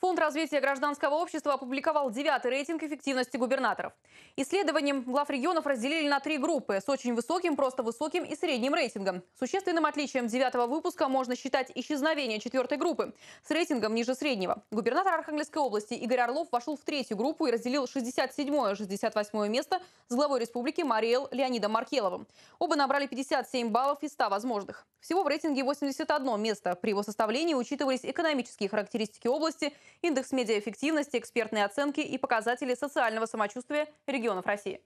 Фонд развития гражданского общества опубликовал девятый рейтинг эффективности губернаторов. Исследованием глав регионов разделили на три группы с очень высоким, просто высоким и средним рейтингом. Существенным отличием девятого выпуска можно считать исчезновение четвертой группы с рейтингом ниже среднего. Губернатор Архангельской области Игорь Орлов вошел в третью группу и разделил 67-68 место с главой республики Мариэл Леонидом Маркеловым. Оба набрали 57 баллов из 100 возможных. Всего в рейтинге 81 место. При его составлении учитывались экономические характеристики области – индекс медиаэффективности, экспертные оценки и показатели социального самочувствия регионов России.